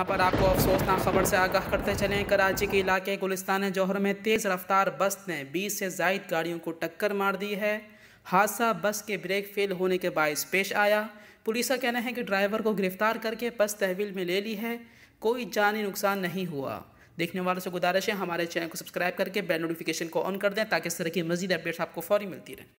यहाँ पर आपको अफसोसनाक खबर से आगाह करते चलें कराची के इलाके गुलिस्तान जौहर में तेज़ रफ्तार बस ने 20 से जायद गाड़ियों को टक्कर मार दी है हादसा बस के ब्रेक फेल होने के बायस पेश आया पुलिस का कहना है कि ड्राइवर को गिरफ्तार करके बस तहवील में ले ली है कोई जानी नुकसान नहीं हुआ देखने वालों से गुजारिश है हमारे चैनल को सब्सक्राइब करके बेल नोटिफिकेशन को ऑन कर दें ताकि इस तरह की मजीद अपडेट्स आपको फौरी मिलती रहे